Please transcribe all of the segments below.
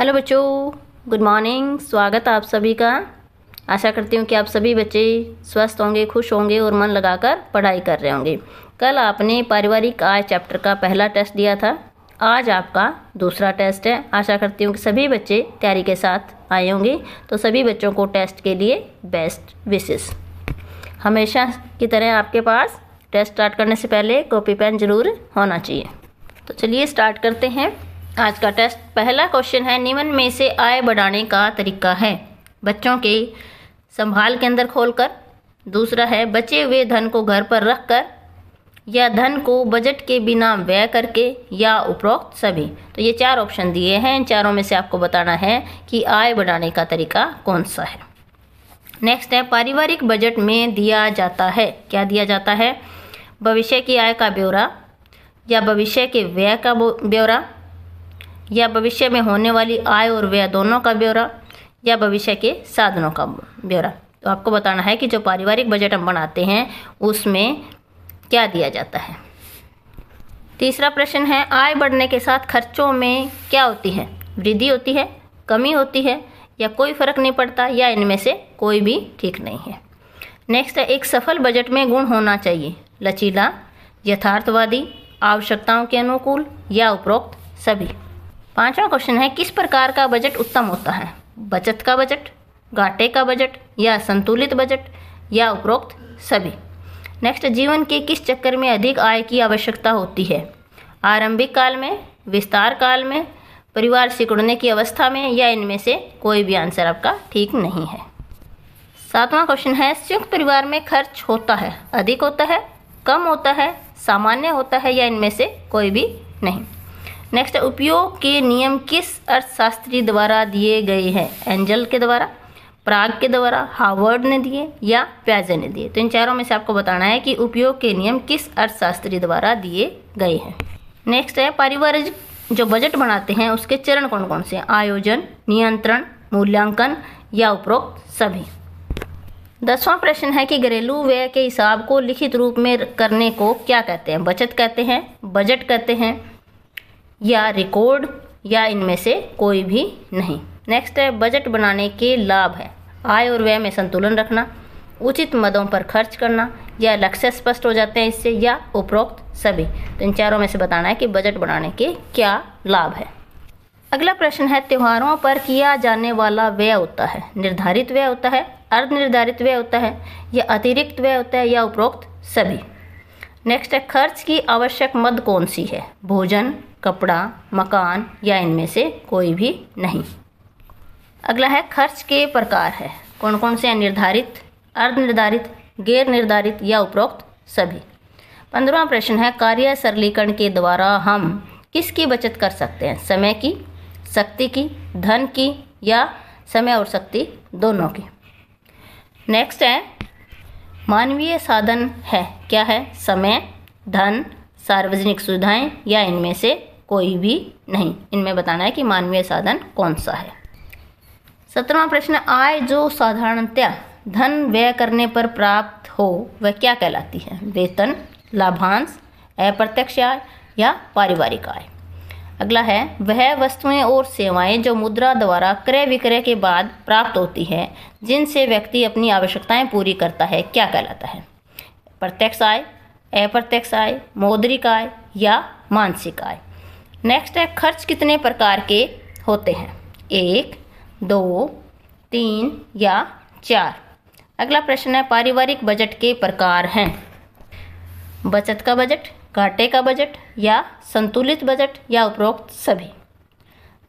hello बच्चों good morning स्वागत आप सभी का आशा करती हूँ कि आप सभी बच्चे स्वस्थ होंगे खुश होंगे और मन लगाकर पढ़ाई कर रहे होंगे कल आपने पारिवारिक आय चैप्टर का पहला टेस्ट दिया था आज आपका दूसरा टेस्ट है आशा करती हूँ कि सभी बच्चे तैयारी के साथ आए होंगे तो सभी बच्चों को टेस्ट के लिए बेस्ट विशेष हमेशा की तरह आपके पास टेस्ट स्टार्ट करने से पहले कॉपी पेन ज़रूर होना चाहिए तो चलिए स्टार्ट करते हैं आज का टेस्ट पहला क्वेश्चन है निम्न में से आय बढ़ाने का तरीका है बच्चों के संभाल के अंदर खोलकर दूसरा है बचे हुए धन को घर पर रख कर या धन को बजट के बिना व्यय करके या उपरोक्त सभी तो ये चार ऑप्शन दिए हैं इन चारों में से आपको बताना है कि आय बढ़ाने का तरीका कौन सा है नेक्स्ट है पारिवारिक बजट में दिया जाता है क्या दिया जाता है भविष्य की आय का ब्यौरा या भविष्य के व्यय का ब्यौरा या भविष्य में होने वाली आय और व्यय दोनों का ब्यौरा या भविष्य के साधनों का ब्यौरा तो आपको बताना है कि जो पारिवारिक बजट हम बनाते हैं उसमें क्या दिया जाता है तीसरा प्रश्न है आय बढ़ने के साथ खर्चों में क्या होती है वृद्धि होती है कमी होती है या कोई फर्क नहीं पड़ता या इनमें से कोई भी ठीक नहीं है नेक्स्ट है एक सफल बजट में गुण होना चाहिए लचीला यथार्थवादी आवश्यकताओं के अनुकूल या उपरोक्त सभी पांचवा क्वेश्चन है किस प्रकार का बजट उत्तम होता है बचत का बजट घाटे का बजट या संतुलित बजट या उपरोक्त सभी नेक्स्ट जीवन के किस चक्कर में अधिक आय की आवश्यकता होती है आरंभिक काल में विस्तार काल में परिवार सिकुड़ने की अवस्था में या इनमें से कोई भी आंसर आपका ठीक नहीं है सातवां क्वेश्चन है संयुक्त परिवार में खर्च होता है अधिक होता है कम होता है सामान्य होता है या इनमें से कोई भी नहीं नेक्स्ट उपयोग के नियम किस अर्थशास्त्री द्वारा दिए गए हैं एंजल के द्वारा प्राग के द्वारा हार्वर्ड ने दिए या प्याजे ने दिए तो इन चारों में से आपको बताना है कि उपयोग के नियम किस अर्थशास्त्री द्वारा दिए गए हैं नेक्स्ट है पारिवारिक जो बजट बनाते हैं उसके चरण कौन कौन से हैं आयोजन नियंत्रण मूल्यांकन या उपरोक्त सभी दसवां प्रश्न है कि घरेलू व्यय के हिसाब को लिखित रूप में करने को क्या कहते हैं बचत कहते हैं बजट कहते हैं या रिकॉर्ड या इनमें से कोई भी नहीं नेक्स्ट है बजट बनाने के लाभ है आय और व्यय में संतुलन रखना उचित मदों पर खर्च करना या लक्ष्य स्पष्ट हो जाते हैं इससे या उपरोक्त सभी तो इन चारों में से बताना है कि बजट बनाने के क्या लाभ है अगला प्रश्न है त्योहारों पर किया जाने वाला व्यय होता है निर्धारित व्यय होता है अर्ध निर्धारित व्यय होता है या अतिरिक्त व्यय होता है या उपरोक्त सभी नेक्स्ट है खर्च की आवश्यक मद कौन सी है भोजन कपड़ा मकान या इनमें से कोई भी नहीं अगला है खर्च के प्रकार है कौन कौन से हैं निर्धारित अर्ध निर्धारित गैर निर्धारित या उपरोक्त सभी पंद्रवा प्रश्न है कार्य सरलीकरण के द्वारा हम किसकी बचत कर सकते हैं समय की शक्ति की धन की या समय और शक्ति दोनों की नेक्स्ट है मानवीय साधन है क्या है समय धन सार्वजनिक सुविधाएं या इनमें से कोई भी नहीं इनमें बताना है कि मानवीय साधन कौन सा है सत्रहवा प्रश्न आय जो साधारणतया धन व्यय करने पर प्राप्त हो वह क्या कहलाती है वेतन लाभांश अप्रत्यक्ष आय या पारिवारिक आय अगला है वह वस्तुएं और सेवाएं जो मुद्रा द्वारा क्रय विक्रय के बाद प्राप्त होती है जिनसे व्यक्ति अपनी आवश्यकताएं पूरी करता है क्या कहलाता है प्रत्यक्ष आय अप्रत्यक्ष आय मौद्रिक आय या मानसिक आय नेक्स्ट है खर्च कितने प्रकार के होते हैं एक दो तीन या चार अगला प्रश्न है पारिवारिक बजट के प्रकार हैं बचत का बजट घाटे का बजट या संतुलित बजट या उपरोक्त सभी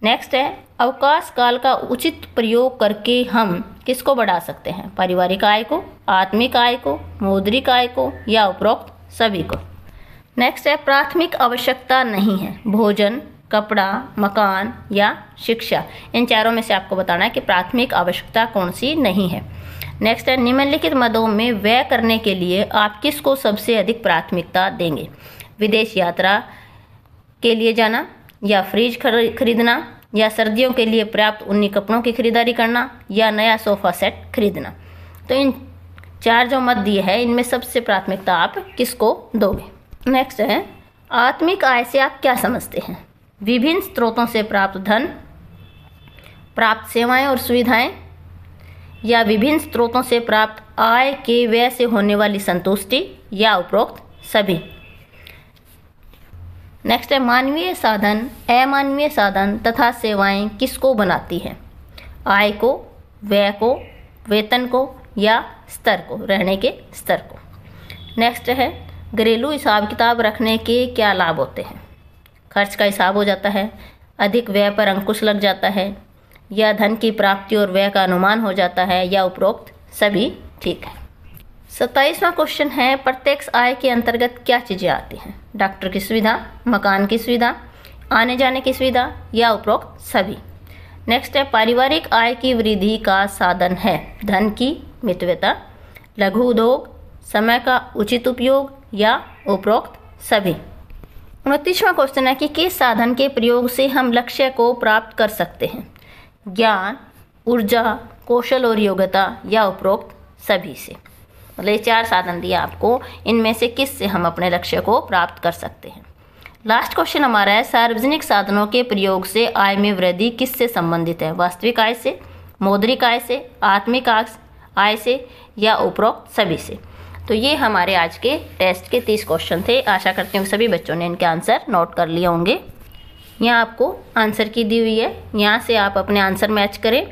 नेक्स्ट है अवकाश काल का उचित प्रयोग करके हम किसको बढ़ा सकते हैं पारिवारिक आय को आत्मिक आय को मौद्रिक आय को या उपरोक्त सभी को नेक्स्ट है प्राथमिक आवश्यकता नहीं है भोजन कपड़ा मकान या शिक्षा इन चारों में से आपको बताना है कि प्राथमिक आवश्यकता कौन सी नहीं है नेक्स्ट है निम्नलिखित मदों में व्यय करने के लिए आप किस को सबसे अधिक प्राथमिकता देंगे विदेश यात्रा के लिए जाना या फ्रिज खरीदना या सर्दियों के लिए पर्याप्त ऊनी कपड़ों की खरीदारी करना या नया सोफा सेट खरीदना तो इन चार जो मत दिए हैं इनमें सबसे प्राथमिकता आप किसको दोगे नेक्स्ट है आत्मिक आय से आप क्या समझते हैं विभिन्न स्रोतों से प्राप्त धन प्राप्त सेवाएं और सुविधाएं या विभिन्न स्रोतों से प्राप्त आय के व्यय से होने वाली संतुष्टि या उपरोक्त सभी नेक्स्ट है मानवीय साधन अमानवीय साधन तथा सेवाएं किसको बनाती हैं आय को व्यय को वेतन को या स्तर को रहने के स्तर को नेक्स्ट है घरेलू हिसाब किताब रखने के क्या लाभ होते हैं खर्च का हिसाब हो जाता है अधिक व्यय पर अंकुश लग जाता है या धन की प्राप्ति और व्यय का अनुमान हो जाता है या उपरोक्त सभी ठीक है सत्ताईसवां क्वेश्चन है प्रत्यक्ष आय के अंतर्गत क्या चीज़ें आती हैं डॉक्टर की सुविधा मकान की सुविधा आने जाने की सुविधा या उपरोक्त सभी नेक्स्ट है पारिवारिक आय की वृद्धि का साधन है धन की मितव्यता लघु उद्योग समय का उचित उपयोग या उपरोक्त सभी उनतीसवा क्वेश्चन है कि किस साधन के प्रयोग से हम लक्ष्य को प्राप्त कर सकते हैं ज्ञान ऊर्जा कौशल और योग्यता या उपरोक्त सभी से मतलब ये चार साधन दिया आपको इनमें से किस से हम अपने लक्ष्य को प्राप्त कर सकते हैं लास्ट क्वेश्चन हमारा है सार्वजनिक साधनों के प्रयोग से आय में वृद्धि किस से संबंधित है वास्तविक आय से मौद्रिक आय से आत्मिक आय से या उपरोक्त सभी से तो ये हमारे आज के टेस्ट के तीस क्वेश्चन थे आशा करती हूँ सभी बच्चों ने इनके आंसर नोट कर लिए होंगे यहाँ आपको आंसर की दी हुई है यहाँ से आप अपने आंसर मैच करें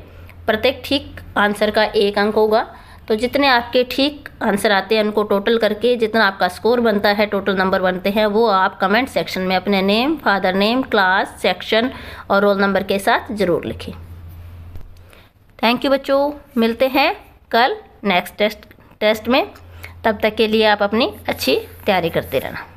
प्रत्येक ठीक आंसर का एक अंक होगा तो जितने आपके ठीक आंसर आते हैं उनको टोटल करके जितना आपका स्कोर बनता है टोटल नंबर बनते हैं वो आप कमेंट सेक्शन में अपने name father name class section और रोल नंबर के साथ ज़रूर लिखें थैंक यू बच्चों मिलते हैं कल नेक्स्ट टेस्ट टेस्ट में तब तक के लिए आप अपनी अच्छी तैयारी करते रहना